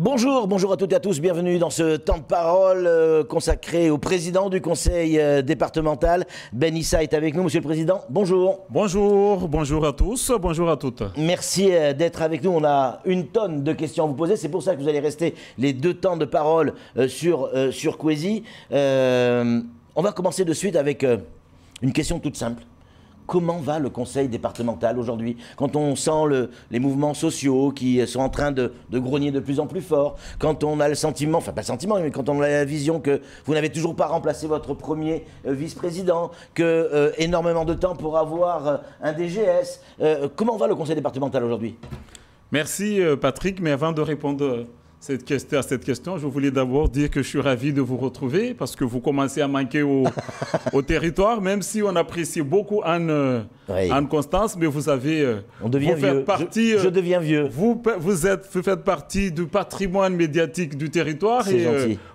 Bonjour, bonjour à toutes et à tous, bienvenue dans ce temps de parole euh, consacré au président du conseil euh, départemental. Ben Issa est avec nous, monsieur le président, bonjour. Bonjour, bonjour à tous, bonjour à toutes. Merci euh, d'être avec nous, on a une tonne de questions à vous poser, c'est pour ça que vous allez rester les deux temps de parole sur, sur on va commencer de suite avec une question toute simple. Comment va le conseil départemental aujourd'hui Quand on sent les mouvements sociaux qui sont en train de, grogner de plus en plus fort, quand on a le sentiment, enfin pas le sentiment, mais quand on a la vision que vous n'avez toujours pas remplacé votre premier euh, vice-président, que euh, énormément de temps pour avoir euh, un DGS, comment va le conseil départemental aujourd'hui Merci Patrick, mais avant de répondre cette question, à cette question, je voulais d'abord dire que je suis ravi de vous retrouver parce que vous commencez à manquer au, territoire, même si on apprécie beaucoup Anne, euh, Constance, mais vous avez… Euh, – on devient faites vieux. Partie, je, euh, deviens vieux. Vous, vous, êtes, faites partie du patrimoine médiatique du territoire et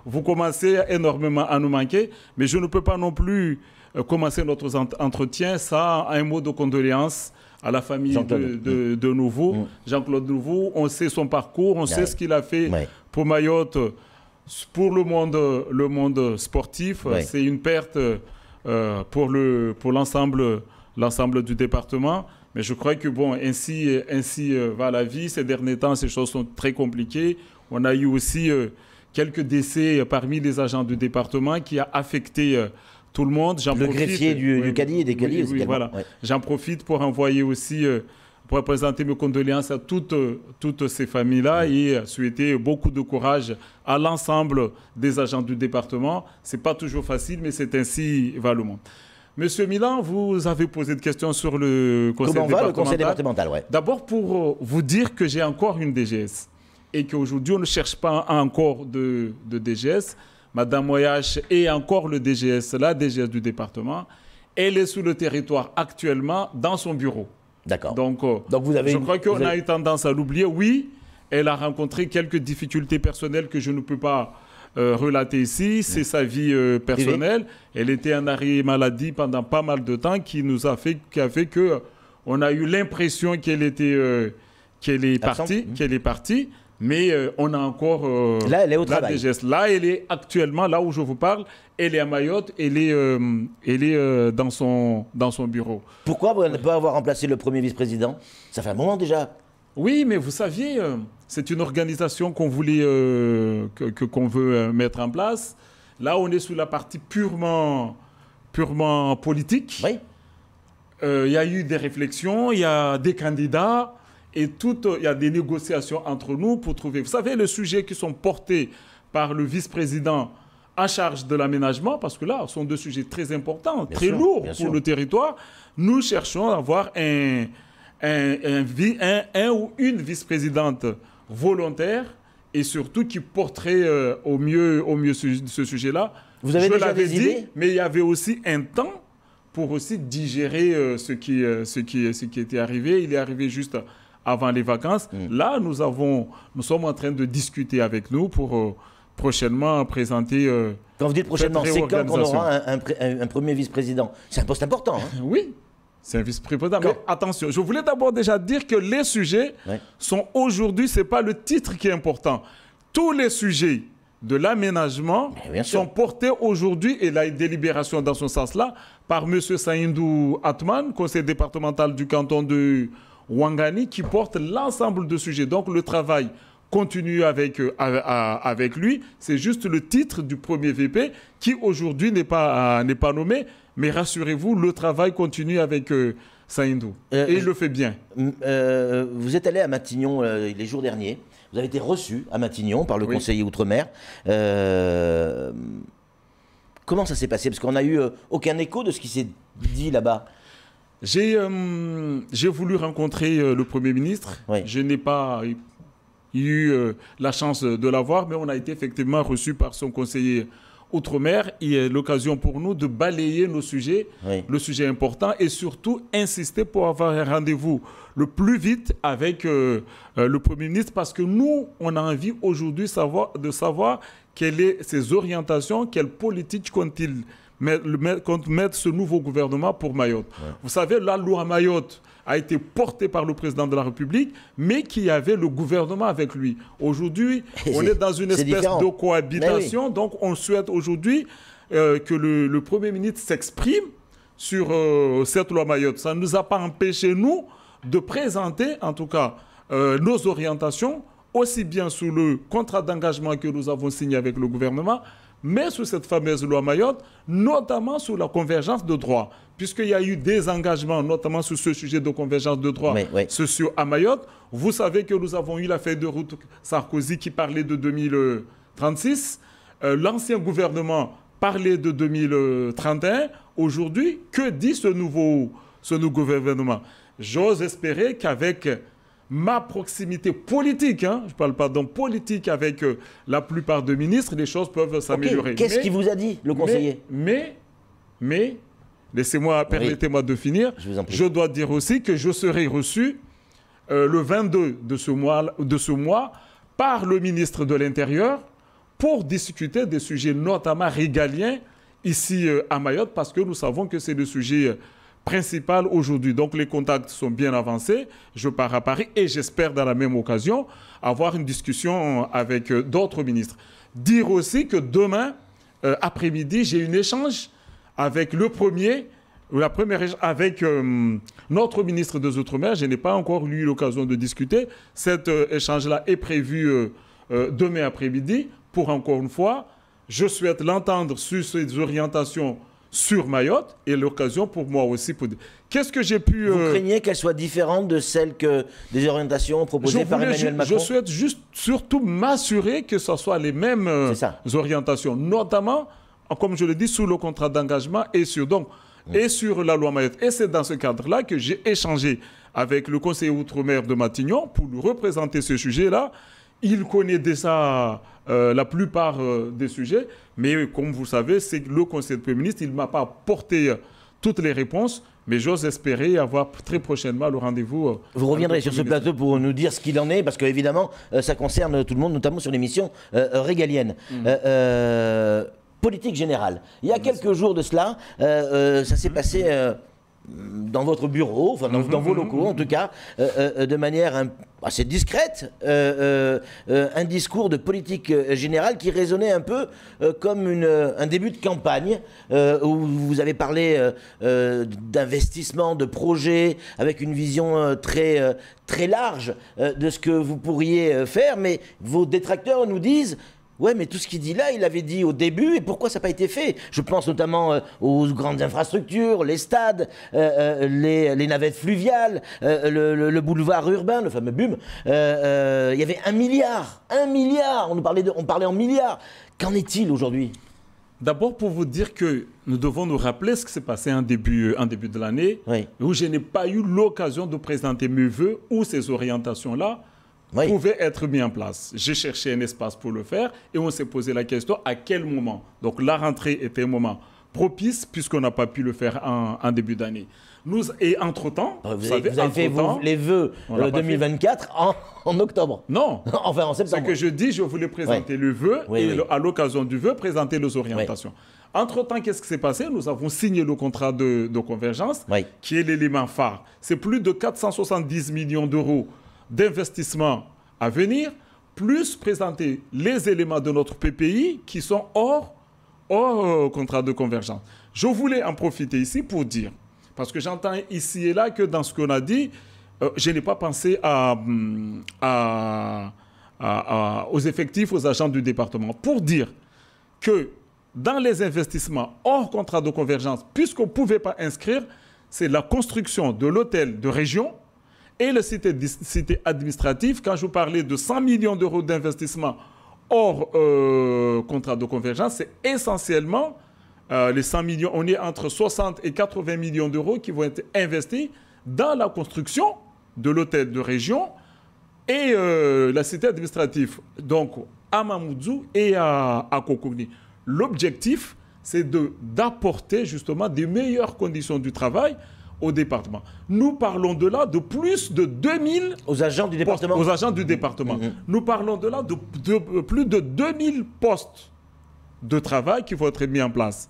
vous commencez énormément à nous manquer, mais je ne peux pas non plus commencer notre entretien sans un mot de condoléances à la famille de, de, mm. Nouveau, mm. Jean-Claude Nouveau. On sait son parcours, on sait ce qu'il a fait pour Mayotte, pour le monde, le monde sportif. C'est une perte euh, le pour l'ensemble l'ensemble du département. Mais je crois que, bon, ainsi, ainsi euh, va la vie. Ces derniers temps, ces choses sont très compliquées. On a eu aussi euh, quelques décès parmi les agents du département qui a affecté tout le monde. profite, greffier du, oui, des voilà. J'en profite pour envoyer aussi, euh, pour présenter mes condoléances à toutes, toutes ces familles-là et souhaiter beaucoup de courage à l'ensemble des agents du département. C'est pas toujours facile, mais c'est ainsi va le monde. Monsieur Milan, vous avez posé des questions sur le conseil Comment départemental. Va le conseil départemental D'abord pour euh, vous dire que j'ai encore une DGS et qu'aujourd'hui on ne cherche pas encore de, de DGS. Madame Moyache et encore le DGS, la DGS du département, elle est sous le territoire actuellement dans son bureau. D'accord. Donc, euh, je crois qu'on a eu tendance à l'oublier. Oui, elle a rencontré quelques difficultés personnelles que je ne peux pas euh, relater ici. C'est sa vie euh, personnelle. Elle était en arrêt maladie pendant pas mal de temps qui nous a fait, qu'on a que on a eu l'impression qu'elle était mmh. qu'elle est partie, qu'elle est partie mais euh, on a encore euh, là, elle est Là, elle est actuellement, là où je vous parle, elle est à Mayotte, elle est, euh, elle est dans, son, dans son bureau. Pourquoi ne pas avoir remplacé le premier vice-président Ça fait un moment déjà. Oui, mais vous saviez, c'est une organisation qu'on voulait, que, qu'on veut mettre en place. Là, on est sous la partie purement, purement politique. Oui. Il y a eu des réflexions, il y a des candidats. Et tout, euh, il y a des négociations entre nous pour trouver. Vous savez, les sujets qui sont portés par le vice-président en charge de l'aménagement, parce que là, ce sont deux sujets très importants, très lourds pour le territoire. Nous cherchons à avoir un, un, ou une vice-présidente volontaire et surtout qui porterait euh, au mieux, au mieux ce, sujet-là. Vous avez Je l'avais dit, mais il y avait aussi un temps pour aussi digérer euh, ce, qui, ce, qui, ce qui était arrivé. Il est arrivé juste avant les vacances. Mm. Là, nous, avons, nous sommes en train de discuter avec nous pour euh, prochainement présenter. Euh, quand vous dites prochainement, c'est quand on aura un, premier vice-président. C'est un poste important. Hein. oui, c'est un vice-président. Mais attention, je voulais d'abord déjà dire que les sujets sont aujourd'hui, ce n'est pas le titre qui est important. Tous les sujets de l'aménagement sont portés aujourd'hui, et la délibération dans ce sens-là, par M. Saïndou Atman, conseil départemental du canton de Wangani qui porte l'ensemble de sujets. Donc le travail continue avec, euh, avec lui. C'est juste le titre du premier VP qui aujourd'hui n'est pas, euh, pas nommé. Mais rassurez-vous, le travail continue avec euh, Saindou. et il le fait bien. vous êtes allé à Matignon les jours derniers. Vous avez été reçu à Matignon par le conseiller Outre-mer. comment ça s'est passé Parce qu'on n'a eu aucun écho de ce qui s'est dit là-bas. Euh, j'ai voulu rencontrer euh, le Premier ministre. Je n'ai pas eu euh, la chance de l'avoir, mais on a été effectivement reçu par son conseiller Outre-mer. Il est l'occasion pour nous de balayer nos sujets, le sujet important, et surtout insister pour avoir un rendez-vous le plus vite avec le Premier ministre, parce que nous, on a envie aujourd'hui savoir, de savoir quelles sont ses orientations, quelles politiques compte-t-il contre mettre ce nouveau gouvernement pour Mayotte. Vous savez, la loi Mayotte a été portée par le président de la République, mais qui avait le gouvernement avec lui. Aujourd'hui, on est dans une espèce de cohabitation, donc on souhaite aujourd'hui euh, que le, Premier ministre s'exprime sur euh, cette loi Mayotte. Ça ne nous a pas empêché, nous, de présenter, en tout cas, euh, nos orientations, aussi bien sous le contrat d'engagement que nous avons signé avec le gouvernement, mais sur cette fameuse loi Mayotte, notamment sur la convergence de droits. Puisqu'il y a eu des engagements, notamment sur ce sujet de convergence de droits sociaux à Mayotte, vous savez que nous avons eu la feuille de route Sarkozy qui parlait de 2036. Euh, l'ancien gouvernement parlait de 2031. Aujourd'hui, que dit ce nouveau, ce nouveau gouvernement J'ose espérer qu'avec ma proximité politique, hein, je parle pardon, politique avec euh, la plupart des ministres, les choses peuvent s'améliorer. Qu'est-ce qu'il vous a dit, le conseiller Mais, mais, laissez-moi, permettez-moi de finir. Je, dois dire aussi que je serai reçu euh, le 22 de ce, mois, de ce mois par le ministre de l'Intérieur pour discuter des sujets notamment régaliens ici euh, à Mayotte, parce que nous savons que c'est le sujet principal aujourd'hui. Donc les contacts sont bien avancés. Je pars à Paris et j'espère dans la même occasion avoir une discussion avec euh, d'autres ministres. Dire aussi que demain euh, après-midi, j'ai une échange avec le premier la première avec euh, notre ministre des Outre-mer, je n'ai pas encore eu l'occasion de discuter. Cet échange-là est prévu demain après-midi pour encore une fois. Je souhaite l'entendre sur ces orientations sur Mayotte et l'occasion pour moi aussi. Pour... Qu'est-ce que j'ai pu... Vous euh, craignez qu'elle soit différente de celle que des orientations proposées par Emmanuel Macron Je souhaite juste surtout m'assurer que ce soit les mêmes euh, orientations, notamment, comme je le dis, sous le contrat d'engagement et sur, donc, et sur la loi Mayotte. Et c'est dans ce cadre-là que j'ai échangé avec le conseiller outre-mer de Matignon pour nous représenter ce sujet-là il connaît déjà euh, la plupart euh, des sujets, mais comme vous savez, c'est le Conseil Premier ministre, il ne m'a pas apporté euh, toutes les réponses, mais j'ose espérer avoir très prochainement le rendez-vous. Vous reviendrez sur ce plateau pour nous dire ce qu'il en est, parce qu'évidemment, évidemment, ça concerne tout le monde, notamment sur l'émission régalienne. Mm. politique générale. Il y a quelques jours de cela, ça s'est mm. passé dans votre bureau, enfin dans, vos locaux en tout cas, euh, euh, de manière assez discrète, euh, un discours de politique générale qui résonnait un peu comme un début de campagne où vous avez parlé d'investissement, de projet, avec une vision très très large de ce que vous pourriez faire, mais vos détracteurs nous disent Ouais, mais tout ce qu'il dit là, il l'avait dit au début, et pourquoi ça n'a pas été fait Je pense notamment euh, aux grandes infrastructures, les stades, euh, euh, les, navettes fluviales, le, boulevard urbain, le fameux BUM. Il y avait un milliard, un milliard, on, parlait, de, on parlait en milliards. Qu'en est-il aujourd'hui D'abord, pour vous dire que nous devons nous rappeler ce qui s'est passé en début, en début de l'année, où je n'ai pas eu l'occasion de présenter mes voeux ou ces orientations-là pouvait être mis en place. J'ai cherché un espace pour le faire et on s'est posé la question à quel moment. Donc la rentrée était un moment propice puisqu'on n'a pas pu le faire en, début d'année. Nous, et entre-temps, vous, avez fait les vœux le 2024 en, octobre. Non. enfin, en septembre. Ce que je dis, je voulais présenter le vœu et à l'occasion du vœu, présenter les orientations. Entre-temps, qu'est-ce qui s'est passé Nous avons signé le contrat de, de convergence qui est l'élément phare. C'est plus de 470 millions d'euros d'investissement à venir, plus présenter les éléments de notre PPI qui sont hors, hors euh, contrat de convergence. Je voulais en profiter ici pour dire, parce que j'entends ici et là que dans ce qu'on a dit, euh, je n'ai pas pensé hum, aux effectifs, aux agents du département, pour dire que dans les investissements hors contrat de convergence, puisqu'on ne pouvait pas inscrire, c'est la construction de l'hôtel de région et le cité, cité administratif, quand je vous parlais de 100 millions d'euros d'investissement hors euh, contrat de convergence, c'est essentiellement euh, les 100 millions, on est entre 60 et 80 millions d'euros qui vont être investis dans la construction de l'hôtel de région et euh, la cité administrative, donc à Mamoudzou et à, à L'objectif, c'est d'apporter justement des meilleures conditions du travail, au département. Nous parlons de là de plus de 2000 aux agents du département. aux agents du département. Mm-hmm. Nous parlons de là de, euh, plus de 2000 postes de travail qui vont être mis en place.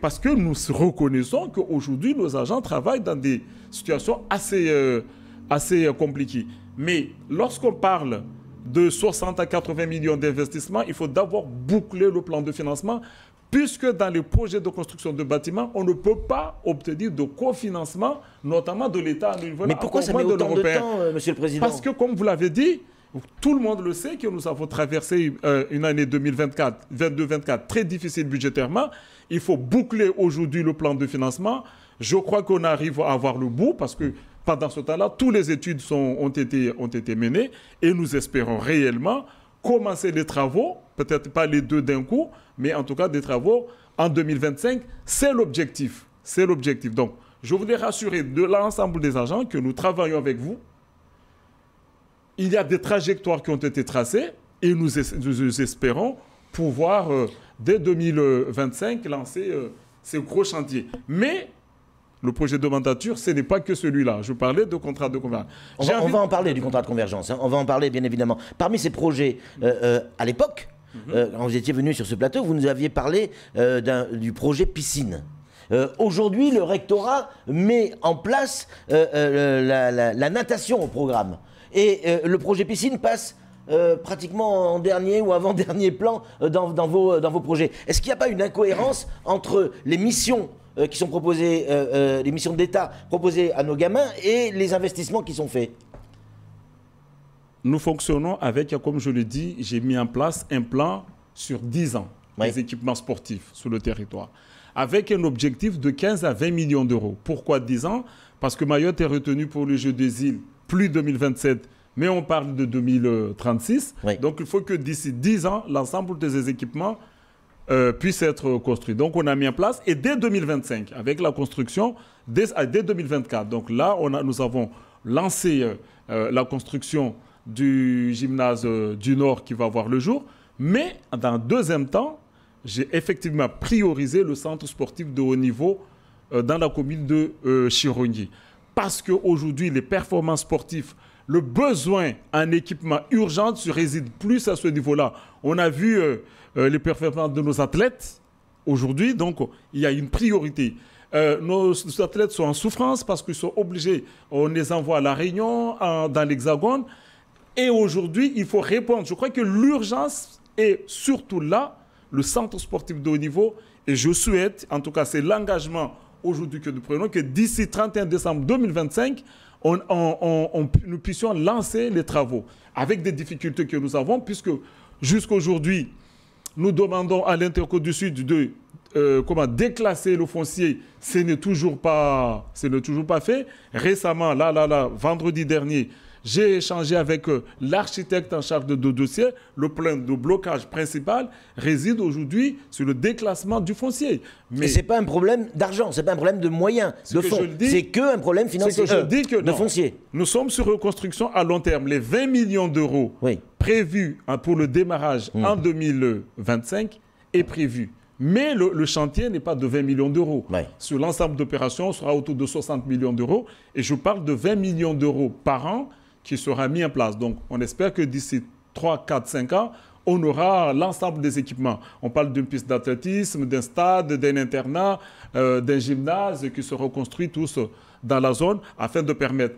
parce que nous reconnaissons qu'aujourd'hui, nos agents travaillent dans des situations assez, euh, assez euh, compliquées. Mais lorsqu'on parle de 60 à 80 millions d'investissements, il faut d'abord boucler le plan de financement puisque dans les projets de construction de bâtiments, on ne peut pas obtenir de cofinancement, notamment de l'État à niveau Mais pourquoi ça met de autant de temps, euh, le Président Parce que, comme vous l'avez dit, tout le monde le sait que nous avons traversé euh, une année 2024, très difficile budgétairement. Il faut boucler aujourd'hui le plan de financement. Je crois qu'on arrive à avoir le bout parce que pendant ce temps-là, toutes les études ont, été, ont été menées et nous espérons réellement commencer les travaux, peut-être pas les deux d'un coup, mais en tout cas des travaux en 2025. C'est l'objectif. C'est l'objectif. Donc, je voulais rassurer de l'ensemble des agents que nous travaillons avec vous. Il y a des trajectoires qui ont été tracées et nous, espérons pouvoir, euh, dès 2025, lancer euh, ces gros chantiers. Mais le projet de mandature, ce n'est pas que celui-là. Je parlais de contrat de convergence. On va, en parler du contrat de convergence. Hein. On va en parler, bien évidemment. Parmi ces projets, euh, euh, à l'époque, mhm. euh, quand vous étiez venu sur ce plateau, vous nous aviez parlé du projet piscine. Aujourd'hui, le rectorat met en place la, natation au programme. Et le projet piscine passe pratiquement en dernier ou avant-dernier plan dans, vos, dans vos projets. Est-ce qu'il n'y a pas une incohérence entre les missions euh, qui sont proposées, euh, euh, les missions d'État proposées à nos gamins et les investissements qui sont faits Nous fonctionnons avec, comme je le dis, j'ai mis en place un plan sur 10 ans des équipements sportifs sur le territoire avec un objectif de 15 à 20 millions d'euros. Pourquoi 10 ans Parce que Mayotte est retenue pour les Jeux des îles plus 2027 mais on parle de 2036. Donc il faut que d'ici 10 ans, l'ensemble de ces équipements puissent euh, puisse être construit. Donc on a mis en place, et dès 2025, avec la construction, ah, dès, dès 2024, donc là, on a, nous avons lancé euh, euh, la construction du gymnase du Nord qui va voir le jour, mais dans un deuxième temps, j'ai effectivement priorisé le centre sportif de haut niveau dans la commune de Chirongi Parce qu'aujourd'hui, les performances sportives le besoin en équipement urgent se réside plus à ce niveau-là. On a vu euh, euh, les performances de nos athlètes aujourd'hui, donc il y a une priorité. Euh, nos, athlètes sont en souffrance parce qu'ils sont obligés, on les envoie à La Réunion, dans l'Hexagone, et aujourd'hui, il faut répondre. Je crois que l'urgence est surtout là, le centre sportif de haut niveau, et je souhaite, en tout cas c'est l'engagement aujourd'hui que nous prenons, que d'ici 31 décembre 2025, on, nous puissions lancer les travaux avec des difficultés que nous avons, puisque jusqu'aujourd'hui, nous demandons à l'Interco du Sud de euh, comment déclasser le foncier. Ce n'est toujours pas, ce n'est toujours pas fait. Récemment, là, là, là, vendredi dernier, j'ai échangé avec euh, l'architecte en charge de deux dossiers. Le plan de blocage principal réside aujourd'hui sur le déclassement du foncier. Mais ce n'est pas un problème d'argent, ce n'est pas un problème de moyens, de fonds. C'est que un problème financier euh, dis de foncier. Nous sommes sur reconstruction à long terme. Les 20 millions d'euros prévus hein, pour le démarrage mmh. en 2025 est prévu. Mais le, chantier n'est pas de 20 millions d'euros. Sur l'ensemble d'opérations, on sera autour de 60 millions d'euros. Et je parle de 20 millions d'euros par an qui sera mis en place. Donc, on espère que d'ici 3, 4, 5 ans, on aura l'ensemble des équipements. On parle d'une piste d'athlétisme, d'un stade, d'un internat, euh, d'un gymnase qui sera construit tous dans la zone afin de permettre.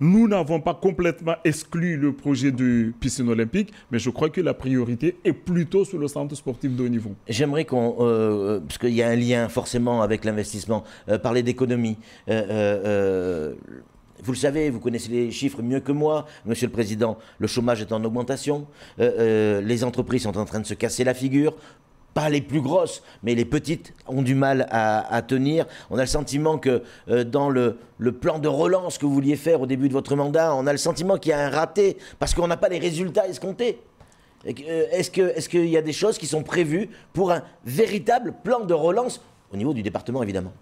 Nous n'avons pas complètement exclu le projet de piscine olympique, mais je crois que la priorité est plutôt sur le centre sportif de haut niveau. J'aimerais qu'on, euh, euh, parce qu'il y a un lien forcément avec l'investissement, parler d'économie. Vous le savez, vous connaissez les chiffres mieux que moi, Monsieur le Président. Le chômage est en augmentation. Euh, euh, les entreprises sont en train de se casser la figure pas les plus grosses, mais les petites ont du mal à, tenir. On a le sentiment que euh, dans le, plan de relance que vous vouliez faire au début de votre mandat, on a le sentiment qu'il y a un raté parce qu'on n'a pas les résultats escomptés. Est-ce qu'il est y a des choses qui sont prévues pour un véritable plan de relance au niveau du département, évidemment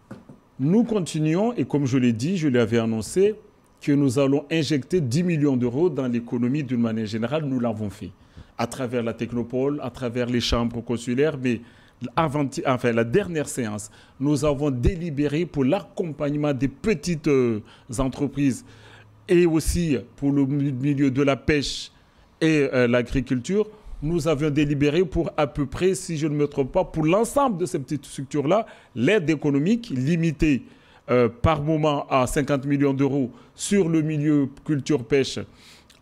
Nous continuons, et comme je l'ai dit, je l'avais annoncé, que nous allons injecter 10 millions d'euros dans l'économie d'une manière générale. Nous l'avons fait à travers la technopole, à travers les chambres consulaires, mais avant, enfin, la dernière séance, nous avons délibéré pour l'accompagnement des petites euh, entreprises et aussi pour le milieu de la pêche et euh, l'agriculture. Nous avions délibéré pour à peu près, si je ne me trompe pas, pour l'ensemble de ces petites structures-là, l'aide économique limitée euh, par moment à 50 millions d'euros, sur le milieu culture-pêche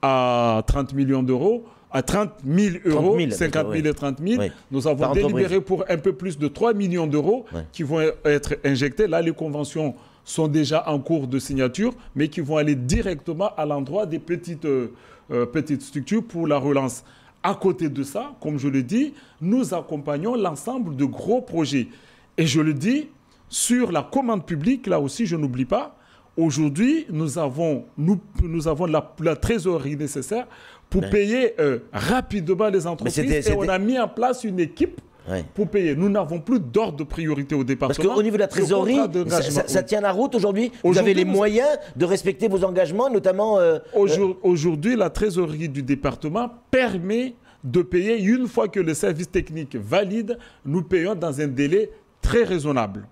à 30 millions d'euros, à 30 000 euros, 50 000 et 30 000. Nous avons délibéré pour un peu plus de 3 millions d'euros qui vont être injectés. Là, les conventions sont déjà en cours de signature, mais qui vont aller directement à l'endroit des petites, euh, euh, petites structures pour la relance. À côté de ça, comme je le dis, nous accompagnons l'ensemble de gros projets. Et je le dis, sur la commande publique, là aussi, je n'oublie pas, aujourd'hui, nous avons, nous, nous avons la, trésorerie nécessaire pour payer euh, rapidement les entreprises. Et on a mis en place une équipe pour payer. Nous n'avons plus d'ordre de priorité au département. Parce qu'au niveau de la trésorerie, ça, tient la route aujourd'hui Vous avez les moyens de respecter vos engagements, notamment... Euh, euh, aujourd'hui, la trésorerie du département permet de payer, une fois que le service technique valide, nous payons dans un délai très raisonnable.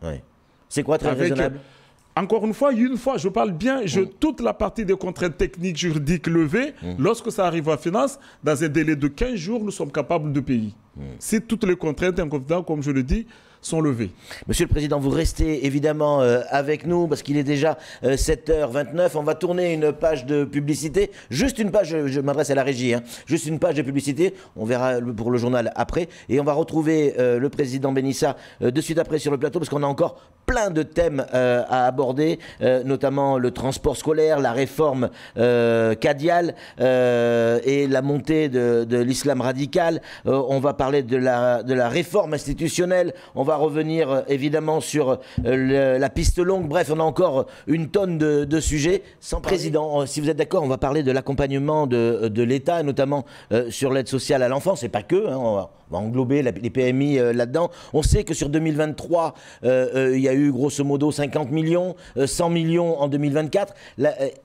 C'est quoi très raisonnable euh, encore une fois, une fois, je parle bien, mm. toute la partie des contraintes techniques, juridiques levées, mm. lorsque ça arrive à finance, dans un délai de 15 jours, nous sommes capables de payer. C'est mm. Si toutes les contraintes, comme je le dis, sont levés. Monsieur le Président, vous restez évidemment euh, avec nous parce qu'il est déjà 7h29. Euh, on va tourner une page de publicité. Juste une page, je m'adresse à la régie, hein. juste une page de publicité. On verra pour le journal après. Et on va retrouver euh, le Président Benissa de suite après sur le plateau parce qu'on a encore plein de thèmes à aborder, notamment le transport scolaire, la réforme cadiale et la montée de, l'islam radical. on va parler de la, de la réforme institutionnelle. On va revenir euh, évidemment sur euh, la piste longue. Bref, on a encore une tonne de, sujets. Sans président, euh, si vous êtes d'accord, on va parler de l'accompagnement de, l'État, notamment sur l'aide sociale à l'enfance, et pas que. Hein, on, va, englober les PMI là-dedans. On sait que sur 2023, il y a eu grosso modo 50 millions, 100 millions en 2024.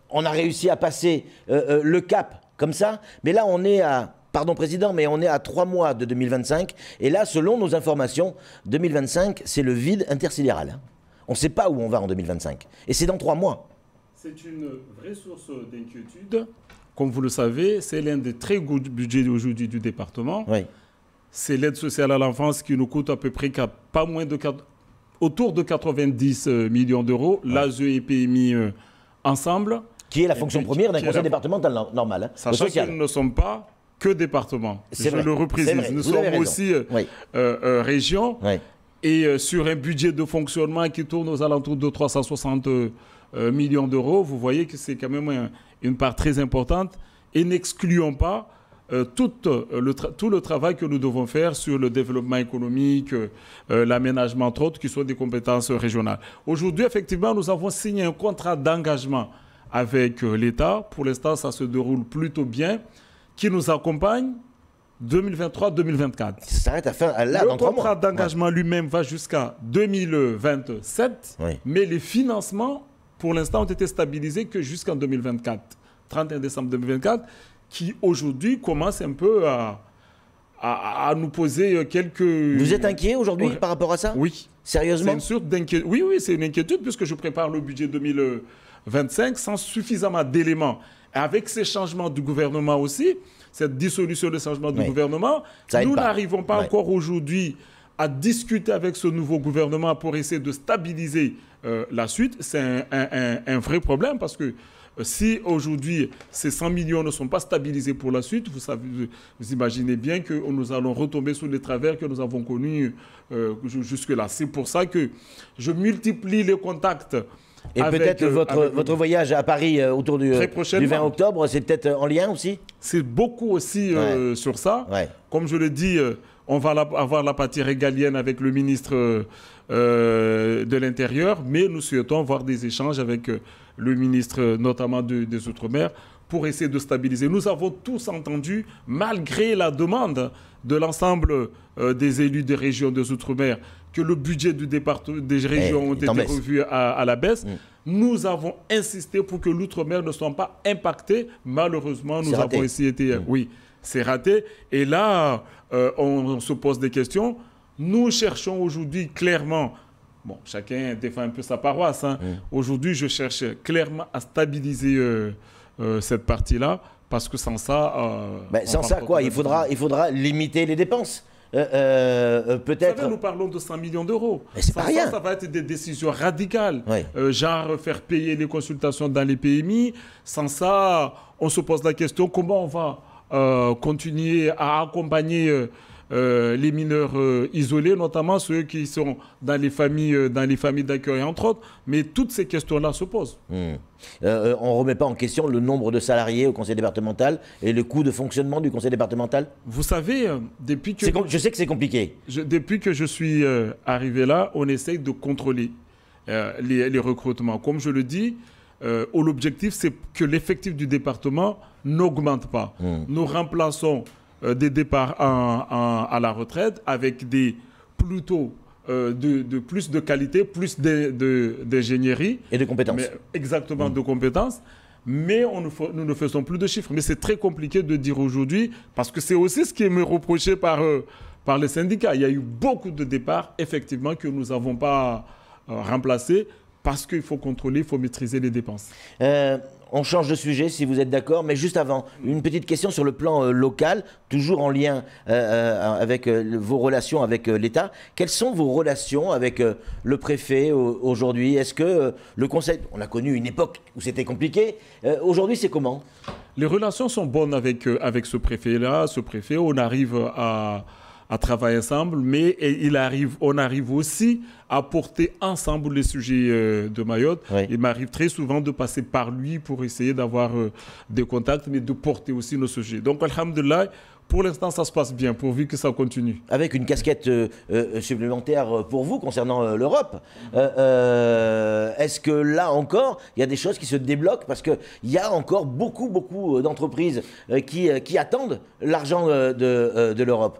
on a réussi à passer le cap comme ça, mais là on est à pardon président, mais on est à trois mois de 2025. Et là, selon nos informations, 2025, c'est le vide intersidéral. On ne sait pas où on va en 2025. Et c'est dans trois mois. C'est une vraie source d'inquiétude. Comme vous le savez, c'est l'un des très gros budgets aujourd'hui du département. C'est l'aide sociale à l'enfance qui nous coûte à peu près pas moins de autour de 90 euh, millions d'euros. Ouais. L'ASE et PMI euh, ensemble. Qui est la fonction eh ben, première d'un conseil départemental normal. Hein, Sachant qu'ils ne sont pas que département. Je le reprécise. Nous sommes aussi euh, euh, euh, région. Et sur un budget de fonctionnement qui tourne aux alentours de 360 millions d'euros, vous voyez que c'est quand même une part très importante. Et n'excluons pas tout, le tout, le travail que nous devons faire sur le développement économique, l'aménagement, entre autres, qui sont des compétences régionales. Aujourd'hui, effectivement, nous avons signé un contrat d'engagement avec l'État. Pour l'instant, ça se déroule plutôt bien qui nous accompagne 2023-2024. Ça s'arrête à fin à là, Le contrat d'engagement lui-même va jusqu'à 2027, mais les financements, pour l'instant, ont été stabilisés que jusqu'en 2024, 31 décembre 2024, qui aujourd'hui commence un peu à, à, nous poser euh, quelques. Vous êtes inquiet aujourd'hui par rapport à ça Oui. Sérieusement une Oui, oui, c'est une inquiétude puisque je prépare le budget 2025 sans suffisamment d'éléments. Avec ces changements du gouvernement aussi, cette dissolution des changements du gouvernement, Ça nous n'arrivons pas, encore aujourd'hui à discuter avec ce nouveau gouvernement pour essayer de stabiliser euh, la suite. C'est un, vrai problème parce que euh, si aujourd'hui ces 100 millions ne sont pas stabilisés pour la suite, vous, savez, vous imaginez bien que nous allons retomber sur les travers que nous avons connus euh, jusque-là. C'est pour ça que je multiplie les contacts et peut-être euh, votre, votre voyage à Paris euh, autour du, 20 euh, octobre, c'est peut-être en lien aussi C'est beaucoup aussi sur ça. Comme je le dis, on va avoir la partie régalienne avec le ministre de l'Intérieur, mais nous souhaitons avoir des échanges avec le ministre notamment des Outre-mer pour essayer de stabiliser. Nous avons tous entendu, malgré la demande de l'ensemble des élus des régions des Outre-mer, que le budget des eh, régions a ont été revu à, la baisse. Mm. Nous avons insisté pour que l'outre-mer ne soit pas impacté. Malheureusement, nous avons essayé. été mm. Oui, c'est raté. Et là, euh, on, se pose des questions. Nous cherchons aujourd'hui clairement bon, chacun défend un peu sa paroisse. Hein. Mm. Aujourd'hui, je cherche clairement à stabiliser euh, euh, cette partie-là, parce que sans ça... sans ça, quoi il faudra, il faudra limiter les dépenses. Euh, euh, euh, peut-être. nous parlons de 100 millions d'euros. pas rien. ça, va être des décisions radicales. genre faire payer les consultations dans les PMI. Sans ça, on se pose la question comment on va continuer à accompagner euh, les mineurs euh, isolés, notamment ceux qui sont dans les familles, euh, dans les familles d'accueil, entre autres. Mais toutes ces questions-là se posent. Hmm. on ne remet pas en question le nombre de salariés au conseil départemental et le coût de fonctionnement du conseil départemental Vous savez, depuis que... Je sais que c'est compliqué. depuis que je suis arrivé là, on essaye de contrôler les, recrutements. Comme je le dis, l'objectif, c'est que l'effectif du département n'augmente pas. Hmm. Nous remplaçons euh, des départs à la retraite avec des plutôt euh, de, de, plus de qualité, plus d'ingénierie. Et de compétences. exactement, mmh. de compétences mais on ne nous ne faisons plus de chiffres. Mais c'est très compliqué de dire aujourd'hui, parce que c'est aussi ce qui est me reproché par, euh, par les syndicats. Il y a eu beaucoup de départs, effectivement, que nous n'avons pas remplacé remplacés, parce qu'il faut contrôler, il faut maîtriser les dépenses. Euh, on change de sujet si vous êtes d'accord, mais juste avant, une petite question sur le plan euh, local, toujours en lien euh, euh, avec vos relations avec l'État. Quelles sont vos relations avec le préfet aujourd'hui Est-ce que le Conseil, on a connu une époque où c'était compliqué, aujourd'hui c'est comment Les relations sont bonnes avec, avec ce préfet-là, ce préfet, on arrive à à travailler ensemble, mais il arrive, on arrive aussi à porter ensemble les sujets euh, de Mayotte. Il m'arrive très souvent de passer par lui pour essayer d'avoir euh, des contacts, mais de porter aussi nos sujets. Donc, Alhamdulillah, pour l'instant, ça se passe bien, pourvu que ça continue. Avec une casquette euh, supplémentaire pour vous concernant l'Europe, est-ce que là encore, il y a des choses qui se débloquent Parce qu'il y a encore beaucoup, beaucoup d'entreprises qui, attendent l'argent de l'Europe.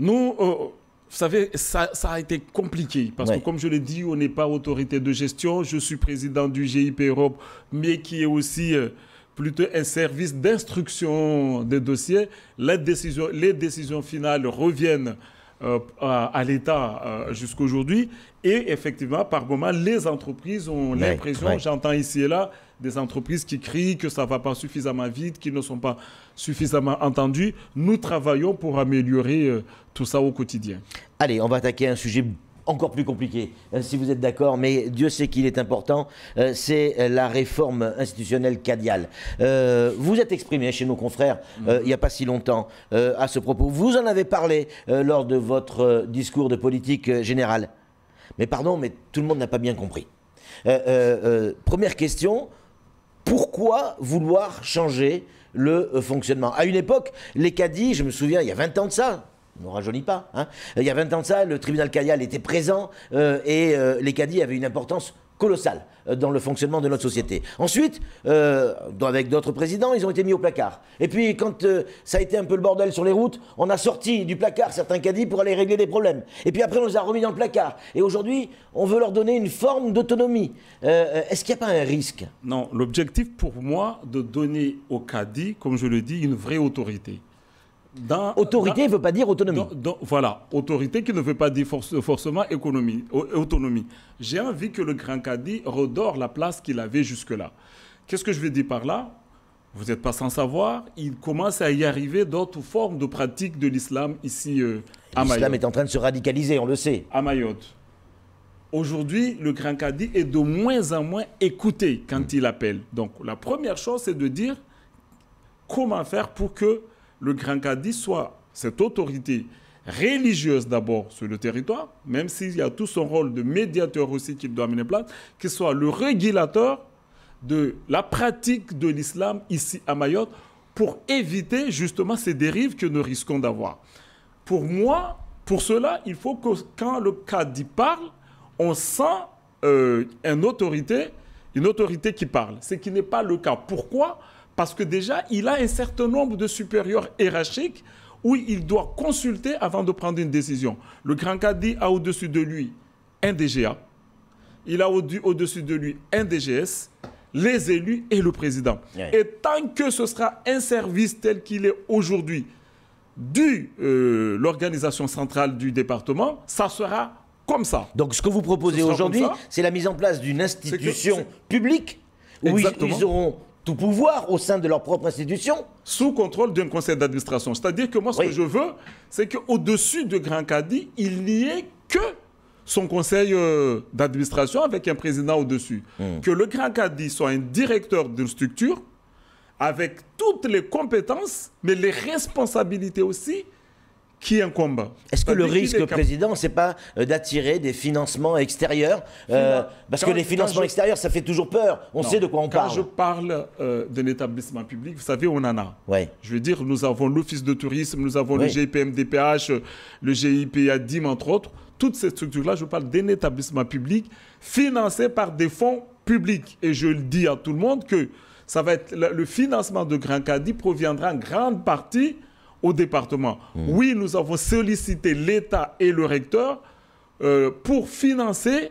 Nous, euh, vous savez, ça, a été compliqué parce que, comme je l'ai dit, on n'est pas autorité de gestion. Je suis président du GIP Europe, mais qui est aussi euh, plutôt un service d'instruction des dossiers. Les décisions, les décisions finales reviennent euh, à, l'État jusqu'à jusqu'aujourd'hui. Et effectivement, par moments, les entreprises ont l'impression, j'entends ici et là, des entreprises qui crient que ça ne va pas suffisamment vite, qui ne sont pas suffisamment entendus. Nous travaillons pour améliorer euh, tout ça au quotidien. Allez, on va attaquer un sujet encore plus compliqué, euh, si vous êtes d'accord, mais Dieu sait qu'il est important, euh, c'est la réforme institutionnelle cadiale. vous êtes exprimé chez nos confrères mhm. il n'y a pas si longtemps à ce propos. Vous en avez parlé lors de votre discours de politique générale. Mais pardon, mais tout le monde n'a pas bien compris. première question, pourquoi vouloir changer le euh, fonctionnement À une époque, les caddies, je me souviens, il y a 20 ans de ça, ne rajeunit pas. Hein, il y a 20 ans de ça, le tribunal cadial était présent euh, et euh, les caddies avaient une importance colossal euh, dans le fonctionnement de notre société. Ensuite, euh, avec d'autres présidents, ils ont été mis au placard. Et puis, quand euh, ça a été un peu le bordel sur les routes, on a sorti du placard certains caddies pour aller régler des problèmes. Et puis après, on les a remis dans le placard. Et aujourd'hui, on veut leur donner une forme d'autonomie. Est-ce qu'il n'y a pas un risque Non, l'objectif pour moi de donner aux caddies, comme je le dis, une vraie autorité autorité ne veut pas dire autonomie. voilà, autorité qui ne veut pas dire forcément économie, autonomie. J'ai envie que le Grand Cadi redore la place qu'il avait jusque-là. Qu'est-ce que je veux dire par là Vous n'êtes pas sans savoir, il commence à y arriver d'autres formes de pratiques de l'islam ici euh, à Mayotte. L'islam est en train de se radicaliser, on le sait. À Mayotte. Aujourd'hui, le Grand Cadi est de moins en moins écouté quand mm. il appelle. Donc la première chose, c'est de dire comment faire pour que le Grand Cadi soit cette autorité religieuse d'abord sur le territoire, même s'il y a tout son rôle de médiateur aussi qu'il doit mener place, qu'il soit le régulateur de la pratique de l'islam ici à Mayotte pour éviter justement ces dérives que nous risquons d'avoir. Pour moi, pour cela, il faut que quand le cadi parle, on sent euh, une autorité, une autorité qui parle, ce qui n'est pas le cas. Pourquoi parce que déjà, il a un certain nombre de supérieurs hiérarchiques où il doit consulter avant de prendre une décision. Le grand cadi a au-dessus de lui un DGA, il a au-dessus de lui un DGS, les élus et le président. Et tant que ce sera un service tel qu'il est aujourd'hui de euh, l'organisation centrale du département, ça sera comme ça. Donc ce que vous proposez aujourd'hui, c'est la mise en place d'une institution publique où ils auront tout pouvoir au sein de leur propre institution. Sous contrôle d'un conseil d'administration. C'est-à-dire que moi, ce que je veux, c'est qu'au-dessus de Grand Cadi, il n'y ait que son conseil euh, d'administration avec un président au-dessus. Hmm. Que le Grand Cadi soit un directeur d'une structure avec toutes les compétences, mais les responsabilités aussi qui combat Est-ce que le bah, risque, président, c'est pas euh, d'attirer des financements extérieurs euh, bah, Parce que les financements extérieurs, ça fait toujours peur. On sait de quoi on parle. Quand je parle euh, d'un établissement public, vous savez, on en a. Ouais. Je veux dire, nous avons l'Office de tourisme, nous avons le GIPMDPH, le GIPADIM, entre autres. Toutes ces structures-là, je parle d'un établissement public financé par des fonds publics. Et je le dis à tout le monde que ça va être le financement de Grand Cadi proviendra en grande partie au département. Hmm. Oui, nous avons sollicité l'État et le recteur euh, pour financer,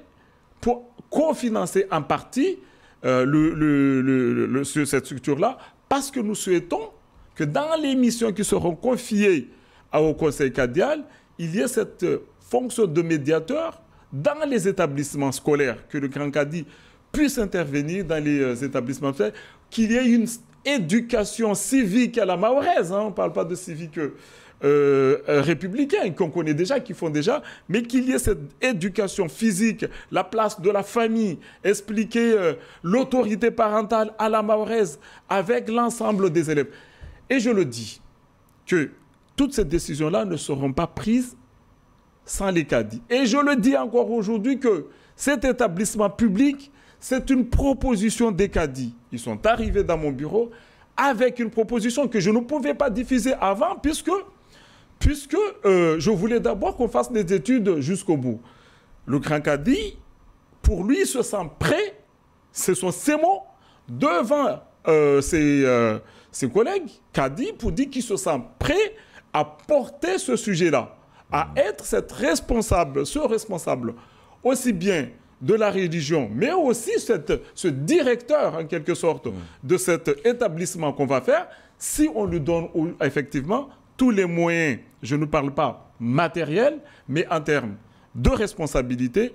pour cofinancer en partie euh, le, cette structure-là, parce que nous souhaitons que dans les missions qui seront confiées au Conseil cadial, il y ait cette euh, fonction de médiateur dans les établissements scolaires, que le Grand Cadi puisse intervenir dans les établissements scolaires, qu'il y ait une éducation civique à la mahoraise, hein. on ne parle pas de civique euh, euh, républicain qu'on connaît déjà, qui font déjà, mais qu'il y ait cette éducation physique, la place de la famille, expliquer euh, l'autorité parentale à la mahoraise avec l'ensemble des élèves. Et je le dis, que toutes ces décisions-là ne seront pas prises sans les caddies. Et je le dis encore aujourd'hui que cet établissement public c'est une proposition caddies. Ils sont arrivés dans mon bureau avec une proposition que je ne pouvais pas diffuser avant puisque, puisque euh, je voulais d'abord qu'on fasse des études jusqu'au bout. Le grand pour lui, se sent prêt, ce sont ses mots, devant euh, euh, ses, collègues, Cadi, pour dire qu'il se sent prêt à porter ce sujet-là, à mmh. être cette responsable, ce responsable, aussi bien de la religion, mais aussi ce directeur, en quelque sorte, mm. de cet établissement qu'on va faire, si on lui donne effectivement tous les moyens, je ne parle pas matériel, mais en termes de responsabilité,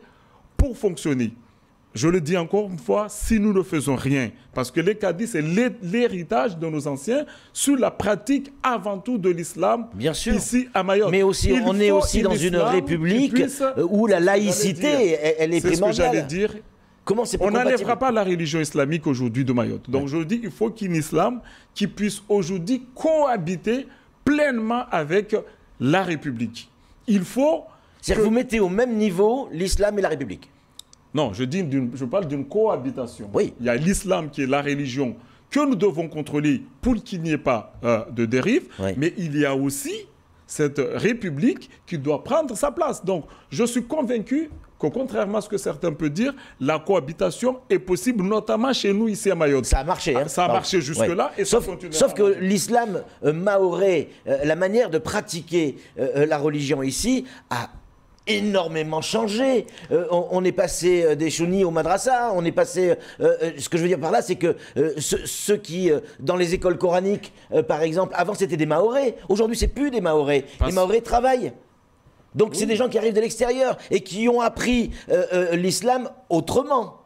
pour fonctionner je le dis encore une fois, si nous ne faisons rien, parce que les caddies, c'est l'héritage de nos anciens sur la pratique avant tout de l'islam ici à Mayotte. Mais aussi, on est aussi dans une république euh, où la laïcité, elle est primordiale. C'est ce que j'allais dire. Comment on n'enlèvera pas la religion islamique aujourd'hui de Mayotte. Donc je dis, il faut qu'un islam qui puisse aujourd'hui cohabiter pleinement avec la République. Il faut... C'est-à-dire que vous mettez au même niveau l'islam et la République non, je, dis je parle d'une cohabitation. Oui. Il y a l'islam qui est la religion que nous devons contrôler pour qu'il n'y ait pas euh, de dérive, mais il y a aussi cette république qui doit prendre sa place. Donc, je suis convaincu que, contrairement à ce que certains peuvent dire, la cohabitation est possible, notamment chez nous ici à Mayotte. Ça a marché. Hein. Ah, ça a marché jusque-là. sauf, sauf que l'islam euh, maoré, euh, la manière de pratiquer la religion ici, a énormément changé. Euh, on, est passé euh, des chounis au madrasa, on est passé... Euh, ce que je veux dire par là, c'est que ce, ceux qui, dans les écoles coraniques, par exemple, avant c'était des Maorés, aujourd'hui c'est plus des Maorés. Les Maorés travaillent. Donc c'est des gens qui arrivent de l'extérieur et qui ont appris l'islam autrement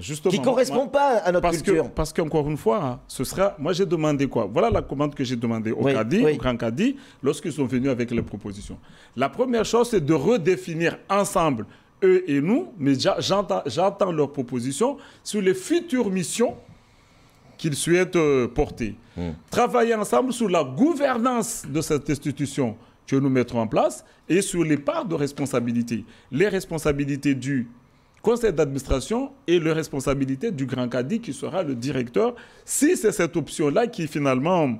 qui ne correspond pas à notre parce culture. parce qu'encore une fois, hein, ce sera. Moi, j'ai demandé quoi Voilà la commande que j'ai demandé au Cadi, au Grand Cadi, lorsqu'ils sont venus avec les propositions. La première chose, c'est de redéfinir ensemble, eux et nous, mais j'attends leurs propositions sur les futures missions qu'ils souhaitent euh, porter. Mmh. Travailler ensemble sur la gouvernance de cette institution que nous mettrons en place et sur les parts de responsabilité. Les responsabilités du conseil d'administration et le responsabilité du grand caddie qui sera le directeur, si c'est cette option-là qui finalement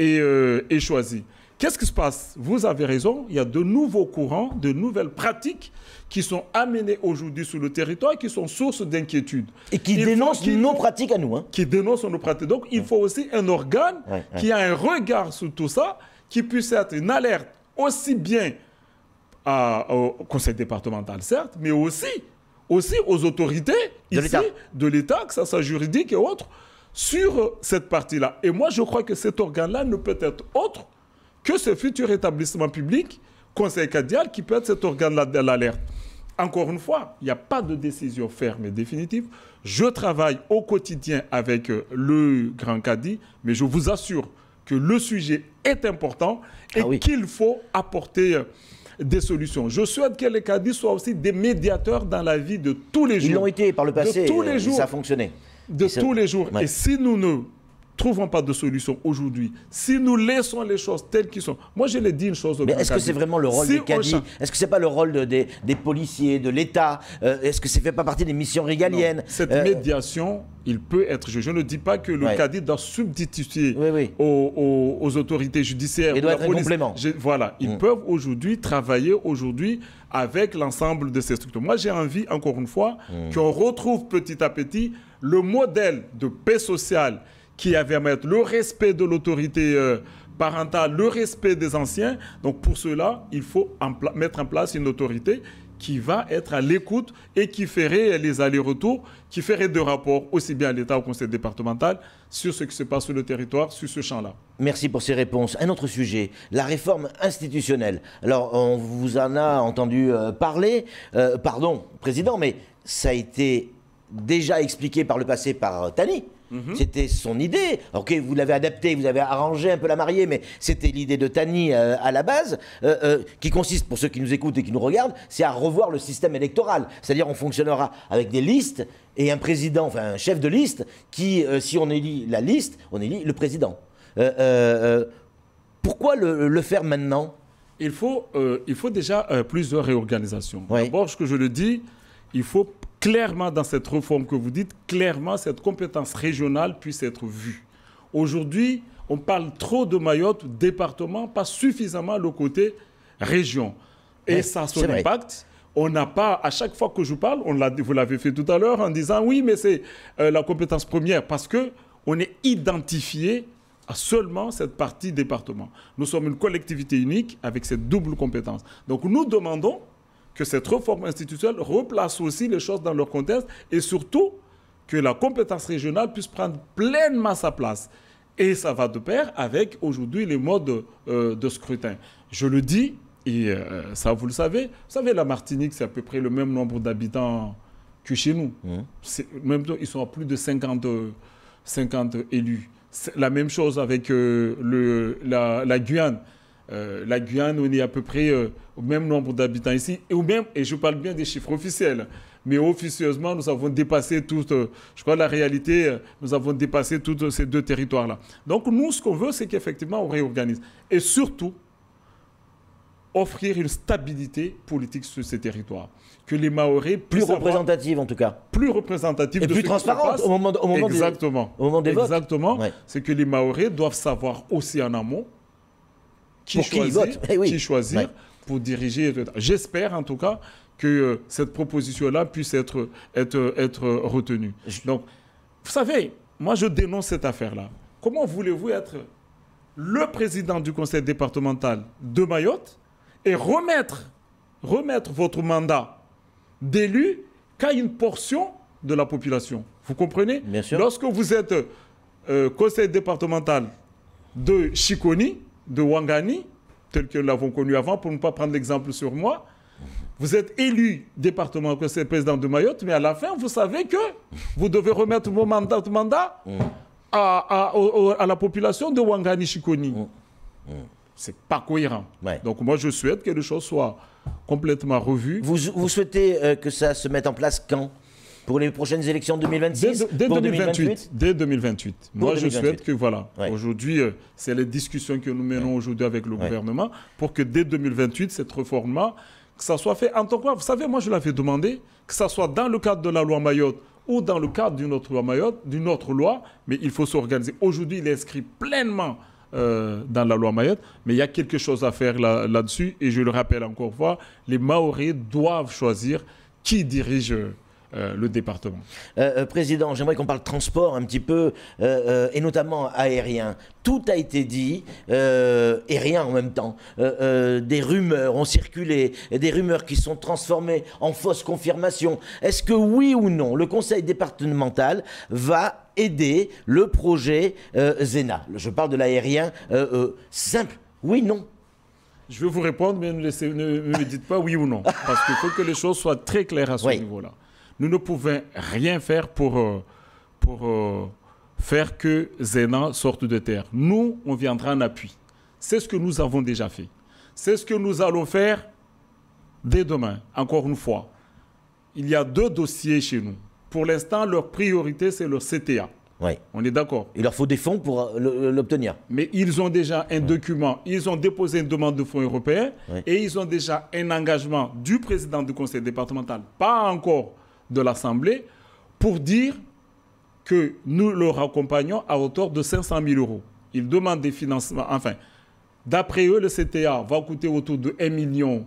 euh, est, choisie. Qu'est-ce qui se passe Vous avez raison, il y a de nouveaux courants, de nouvelles pratiques qui sont amenées aujourd'hui sur le territoire et qui sont source d'inquiétude. Et qui dénoncent nos pratiques à nous. Hein. Qui dénoncent nos pratiques. Donc il faut aussi un organe qui a un regard sur tout ça, qui puisse être une alerte aussi bien au conseil départemental, certes, mais aussi aussi aux autorités de ici, de l'État, que ça soit juridique et autres, sur cette partie-là. Et moi, je crois que cet organe-là ne peut être autre que ce futur établissement public, Conseil cadial, qui peut être cet organe-là de l'alerte. Encore une fois, il n'y a pas de décision ferme et définitive. Je travaille au quotidien avec euh, le grand cadi, mais je vous assure que le sujet est important et ah qu'il faut apporter euh, des solutions. Je souhaite que les cadis soient aussi des médiateurs dans la vie de tous les jours. Ils l'ont été par le passé. De tous les jours. Euh, ça a fonctionné. De tous les jours. Et si nous ne trouvons pas de solution aujourd'hui, si nous laissons les choses telles qu'elles sont, moi je l'ai dit une chose au Mais est-ce que c'est vraiment le rôle des Est-ce que c'est pas le rôle des, policiers, de l'État euh, Est-ce que ça fait pas partie des missions régaliennes Cette euh, médiation, il peut être Je ne dis pas que le caddie doit substituer Aux, autorités judiciaires. Il doit être complément. voilà, ils mm. peuvent aujourd'hui travailler aujourd'hui avec l'ensemble de ces structures. Moi, j'ai envie, encore une fois, mm. qu'on retrouve petit à petit le modèle de paix sociale qui avait à mettre le respect de l'autorité euh, parentale, le respect des anciens. Donc pour cela, il faut mettre en place une autorité qui va être à l'écoute et qui ferait les allers-retours, qui ferait des rapports aussi bien à l'État au conseil départemental sur ce qui se passe sur le territoire, sur ce champ-là. Merci pour ces réponses. Un autre sujet, la réforme institutionnelle. Alors, on vous en a entendu euh, parler, euh, pardon, Président, mais ça a été déjà expliqué par le passé par Tani. Mhm. C'était son idée. Ok, vous l'avez adapté, vous avez arrangé un peu la mariée, mais c'était l'idée de Tani euh, à la base, euh, euh, qui consiste, pour ceux qui nous écoutent et qui nous regardent, c'est à revoir le système électoral. C'est-à-dire, on fonctionnera avec des listes et un président, enfin un chef de liste, qui, si on élit la liste, on élit le président. pourquoi le, faire maintenant il faut, il faut déjà plus de réorganisation. D'abord, ce que je le dis, il faut clairement dans cette réforme que vous dites, clairement cette compétence régionale puisse être vue. Aujourd'hui, on parle trop de Mayotte, département, pas suffisamment le côté région. Et ça a son impact. On n'a pas, à chaque fois que je parle, on vous l'avez fait tout à l'heure en disant oui, mais c'est euh, la compétence première parce que on est identifié à seulement cette partie département. Nous sommes une collectivité unique avec cette double compétence. Donc nous demandons que cette réforme institutionnelle replace aussi les choses dans leur contexte et surtout que la compétence régionale puisse prendre pleinement sa place. Et ça va de pair avec aujourd'hui les modes euh, de scrutin. Je le dis, et euh, ça vous le savez, vous savez, la Martinique, c'est à peu près le même nombre d'habitants que chez nous. Mmh. Même temps, ils sont à plus de 50, 50 élus. La même chose avec euh, la, Guyane. la Guyane, on est à peu près au même nombre d'habitants ici, et, ou même, et je parle bien des chiffres officiels, mais officieusement, nous avons dépassé toute, euh, je crois, la réalité, euh, nous avons dépassé tous ces deux territoires-là. Donc nous, ce qu'on veut, c'est qu'effectivement, on réorganise. Et surtout, offrir une stabilité politique sur ces territoires. Que les Maoris plus représentatives en tout cas, plus représentative et plus transparente au moment, de, au moment exactement au moment des exactement. Votes. Exactement, C'est que les Maoris doivent savoir aussi en amont qui choisir, eh qui, choisir, pour diriger. J'espère en tout cas que euh, cette proposition-là puisse être, être, être retenue. Donc, vous savez, moi je dénonce cette affaire-là. Comment voulez-vous être le président du conseil départemental de Mayotte et remettre, remettre votre mandat d'élu qu'à une portion de la population Vous comprenez Lorsque vous êtes euh, conseil départemental de Chikoni, de Wangani, tel que nous l'avons connu avant, pour ne pas prendre l'exemple sur moi. Vous êtes élu département que président de Mayotte, mais à la fin, vous savez que vous devez remettre vos mandats, mandat à, la population de Wangani Chikoni. Mm. C'est pas cohérent. Donc moi, je souhaite que les choses soient complètement revues. Vous, souhaitez euh, que ça se mette en place quand pour les prochaines élections 2026 Dès, 2028, Dès 2028. Moi, je souhaite que, voilà, aujourd'hui, euh, c'est les discussions que nous menons aujourd'hui avec le gouvernement pour que dès 2028, cette réforme-là, que ça soit fait en tant que... Vous savez, moi, je l'avais demandé, que ça soit dans le cadre de la loi Mayotte ou dans le cadre d'une autre loi Mayotte, d'une autre loi, mais il faut s'organiser. Aujourd'hui, il est inscrit pleinement euh, dans la loi Mayotte, mais il y a quelque chose à faire là-dessus. et je le rappelle encore une fois, les Maoris doivent choisir qui dirige euh, euh, le département. Euh, euh, président, j'aimerais qu'on parle transport un petit peu, et notamment aérien. Tout a été dit, et rien en même temps. des rumeurs ont circulé, des rumeurs qui sont transformées en fausses confirmations. Est-ce que oui ou non, le conseil départemental va aider le projet ZENA Je parle de l'aérien simple, oui, non. Je vais vous répondre, mais ne, me dites pas oui ou non, parce qu'il faut que les choses soient très claires à ce niveau-là. Nous ne pouvons rien faire pour, euh, pour euh, faire que Zénan sorte de terre. Nous, on viendra en appui. C'est ce que nous avons déjà fait. C'est ce que nous allons faire dès demain, encore une fois. Il y a deux dossiers chez nous. Pour l'instant, leur priorité, c'est leur CTA. Oui. On est d'accord. Il leur faut des fonds pour euh, l'obtenir. Mais ils ont déjà un document, ils ont déposé une demande de fonds européens et ils ont déjà un engagement du président du conseil départemental, pas encore de l'Assemblée pour dire que nous leur accompagnons à hauteur de 500 000 euros. Ils demandent des financements. Enfin, d'après eux, le CTA va coûter autour de 1,5 million.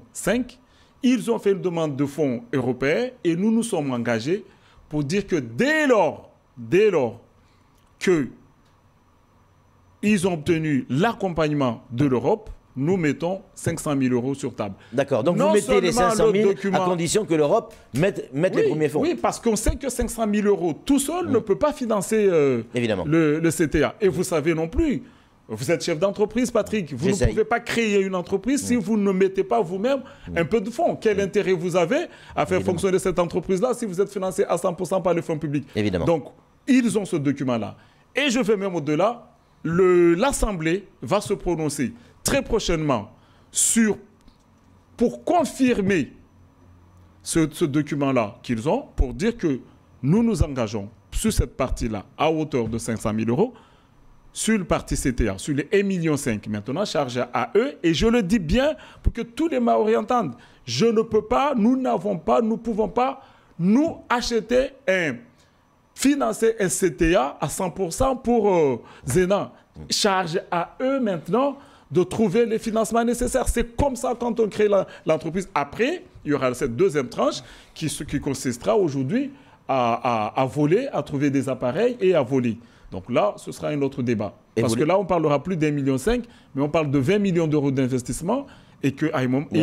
Ils ont fait une demande de fonds européens et nous nous sommes engagés pour dire que dès lors, dès lors que ils ont obtenu l'accompagnement de l'Europe, nous mettons 500 000 euros sur table. D'accord, donc vous mettez les 500 000 à condition que l'Europe mette, les premiers fonds. Oui, parce qu'on sait que 500 000 euros tout seul mm. ne peut pas financer euh, Évidemment. Le, CTA. Et vous savez non plus, vous êtes chef d'entreprise, Patrick, vous ne pouvez pas créer une entreprise si mm. vous ne mettez pas vous-même mm. un peu de fonds. Quel intérêt vous avez à faire fonctionner cette entreprise-là si vous êtes financé à 100% par les fonds publics Évidemment. Donc, ils ont ce document-là. Et je vais même au-delà, l'Assemblée va se prononcer très prochainement sur, pour confirmer ce, document-là qu'ils ont, pour dire que nous nous engageons sur cette partie-là à hauteur de 500 000 euros, sur le parti CTA, sur les 1,5 million maintenant charge à eux. Et je le dis bien pour que tous les Maoris entendent. Je ne peux pas, nous n'avons pas, nous ne pouvons pas nous acheter un, financer un CTA à 100% pour euh, Zena, Charge à eux maintenant de trouver les financements nécessaires. C'est comme ça quand on crée l'entreprise. Après, il y aura cette deuxième tranche qui, qui consistera aujourd'hui à, voler, à trouver des appareils et à voler. Donc là, ce sera un autre débat. Parce que là, on parlera plus d'un million cinq, mais on parle de 20 millions d'euros d'investissement et, que, et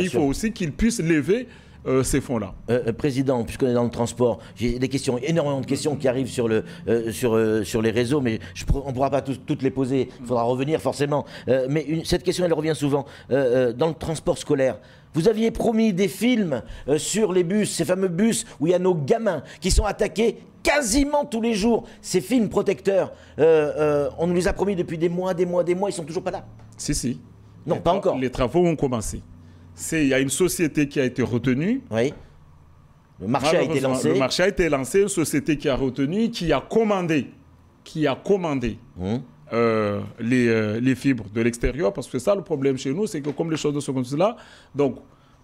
il faut aussi qu'ils puissent lever euh, ces fonds-là. Euh, euh, président, puisqu'on est dans le transport, j'ai des questions, énormément de questions qui arrivent sur, le, sur, les réseaux, mais on ne pourra pas toutes les poser, il faudra revenir forcément. mais cette question, elle revient souvent. dans le transport scolaire, vous aviez promis des films sur les bus, ces fameux bus où il y a nos gamins qui sont attaqués quasiment tous les jours. Ces films protecteurs, on nous les a promis depuis des mois, des mois, des mois, ils ne sont toujours pas là. Si, si. Non, pas encore. Les travaux ont commencé il y a une société qui a été retenue. Oui. Le marché a été lancé. Le marché a été lancé, une société qui a retenu, qui a commandé, qui a commandé hum. euh, euh, les, fibres de l'extérieur, parce que ça, le problème chez nous, c'est que comme les choses sont comme cela, donc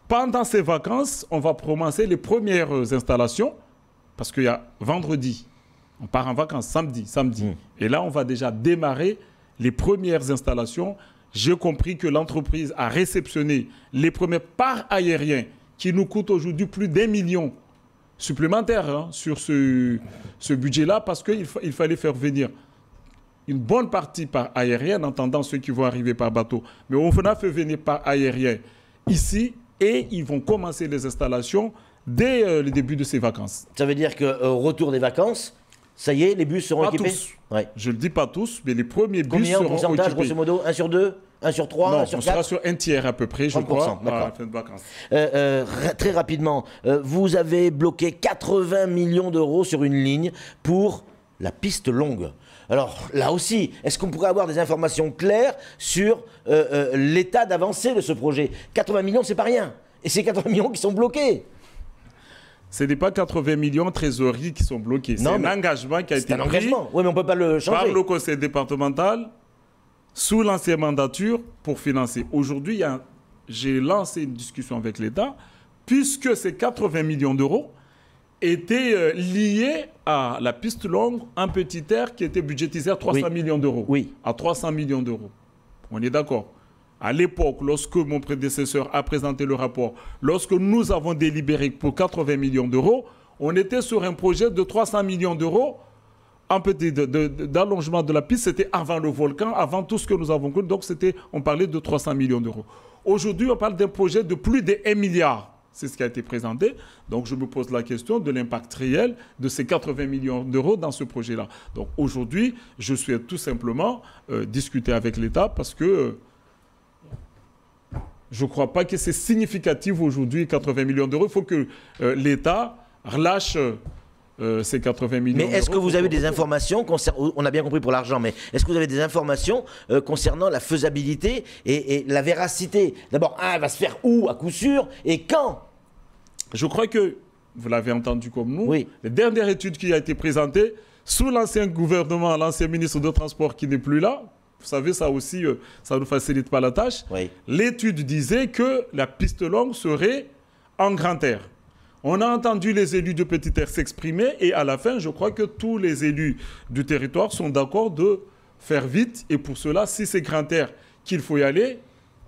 pendant ces vacances, on va commencer les premières installations, parce qu'il y a vendredi, on part en vacances, samedi, samedi, hum. et là, on va déjà démarrer les premières installations j'ai compris que l'entreprise a réceptionné les premiers parts aériens qui nous coûtent aujourd'hui plus d'un million supplémentaire hein, sur ce, budget-là parce qu'il fallait faire venir une bonne partie par aérien, en attendant ceux qui vont arriver par bateau. Mais on a fait venir par aérien ici et ils vont commencer les installations dès euh, le début de ces vacances. Ça veut dire que euh, retour des vacances, ça y est, les bus seront pas équipés tous. Je ne le dis pas tous, mais les premiers bus Combien seront pourcentage, grosso modo 1 sur 2 1 sur 3 1 sur on sera sur un tiers à peu près, je crois, euh, euh, très rapidement, euh, vous avez bloqué 80 millions d'euros sur une ligne pour la piste longue. Alors là aussi, est-ce qu'on pourrait avoir des informations claires sur l'état d'avancée de ce projet 80 millions, c'est pas rien. Et c'est 80 millions qui sont bloqués ce n'est pas 80 millions de trésorerie qui sont bloqués. C'est un engagement qui a été un engagement. Oui, mais on peut pas le changer. par le conseil départemental sous l'ancienne mandature pour financer. Aujourd'hui, j'ai lancé une discussion avec l'État puisque ces 80 millions d'euros étaient euh, liés à la piste longue, un petit air qui était budgétisé à 300 millions d'euros. Oui. À 300 millions d'euros. On est d'accord. À l'époque, lorsque mon prédécesseur a présenté le rapport, lorsque nous avons délibéré pour 80 millions d'euros, on était sur un projet de 300 millions d'euros petit d'allongement de, la piste. C'était avant le volcan, avant tout ce que nous avons connu. Donc, c'était, on parlait de 300 millions d'euros. Aujourd'hui, on parle d'un projet de plus de 1 milliard. C'est ce qui a été présenté. Donc, je me pose la question de l'impact réel de ces 80 millions d'euros dans ce projet-là. Donc, aujourd'hui, je souhaite tout simplement euh, discuter avec l'État parce que... Euh, je ne crois pas que c'est significatif aujourd'hui, 80 millions d'euros. Il faut que euh, l'État relâche euh, ces 80 millions Mais est-ce que vous avez des informations, on a bien compris pour l'argent, mais est-ce que vous avez des informations euh, concernant la faisabilité et, la véracité D'abord, elle va se faire où à coup sûr et quand Je crois que, vous l'avez entendu comme nous, oui. la dernière étude qui a été présentée, sous l'ancien gouvernement, l'ancien ministre de Transport qui n'est plus là, vous savez, ça aussi, euh, ça ne facilite pas la tâche. L'étude disait que la piste longue serait en grand air. On a entendu les élus de Petit Air s'exprimer et à la fin, je crois que tous les élus du territoire sont d'accord de faire vite. Et pour cela, si c'est grand air qu'il faut y aller,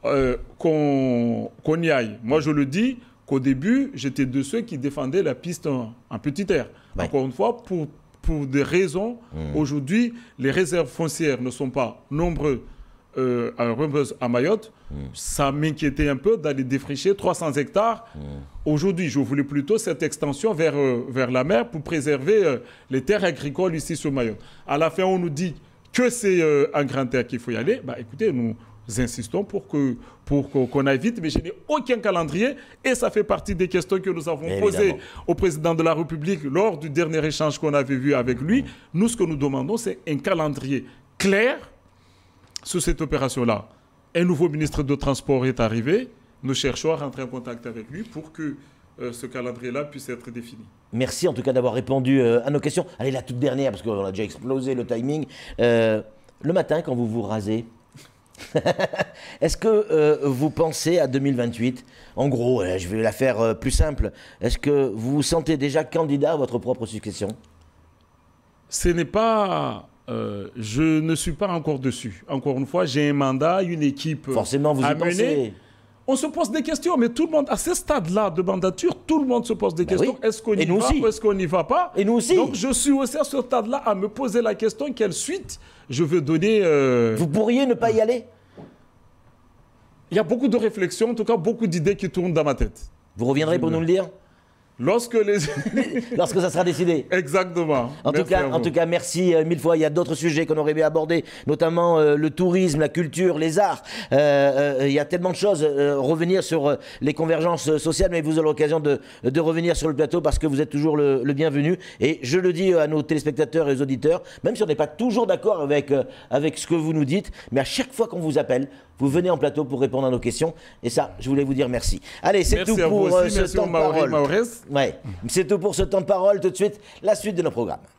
euh, qu'on y aille. Moi, je le dis qu'au début, j'étais de ceux qui défendaient la piste en, petit air. Encore une fois, pour pour des raisons. Mm. Aujourd'hui, les réserves foncières ne sont pas nombreuses euh, à Mayotte. Mm. Ça m'inquiétait un peu d'aller défricher 300 hectares. Mm. Aujourd'hui, je voulais plutôt cette extension vers, euh, vers la mer pour préserver euh, les terres agricoles ici sur Mayotte. À la fin, on nous dit que c'est un grand air qu'il faut y aller. Bah, écoutez, nous, insistons pour qu'on pour aille vite, mais je n'ai aucun calendrier et ça fait partie des questions que nous avons posées au président de la République lors du dernier échange qu'on avait vu avec lui. Nous, ce que nous demandons, c'est un calendrier clair sur cette opération-là. Un nouveau ministre de Transport est arrivé. Nous cherchons à rentrer en contact avec lui pour que euh, ce calendrier-là puisse être défini. Merci en tout cas d'avoir répondu euh, à nos questions. Allez, la toute dernière, parce qu'on a déjà explosé le timing. Euh, le matin, quand vous vous rasez, Est-ce que euh, vous pensez à 2028 En gros, euh, je vais la faire euh, plus simple. Est-ce que vous vous sentez déjà candidat à votre propre succession Ce n'est pas. je ne suis pas encore dessus. Encore une fois, j'ai un mandat, une équipe. Forcément, vous y pensez on se pose des questions, mais tout le monde, à ce stade-là de mandature, tout le monde se pose des bah questions. Est-ce qu'on y va ou est-ce qu'on n'y va pas Et nous aussi. Donc je suis aussi à ce stade-là à me poser la question quelle suite je veux donner. Euh, Vous pourriez ne pas y aller Il y a beaucoup de réflexions, en tout cas beaucoup d'idées qui tournent dans ma tête. Vous reviendrez pour nous le dire Lorsque ça sera décidé. Exactement. En, tout cas, en tout cas, merci euh, mille fois. Il y a d'autres sujets qu'on aurait bien aborder, notamment euh, le tourisme, la culture, les arts. Euh, il y a tellement de choses. revenir sur les convergences sociales, mais vous aurez l'occasion de, revenir sur le plateau parce que vous êtes toujours le, bienvenu. Et je le dis à nos téléspectateurs et aux auditeurs, même si on n'est pas toujours d'accord avec, avec ce que vous nous dites, mais à chaque fois qu'on vous appelle, vous venez en plateau pour répondre à nos questions. Et ça, je voulais vous dire merci. Allez, c'est tout pour euh, ce temps de parole. C'est tout pour ce temps de parole. Tout de suite, la suite de nos programmes.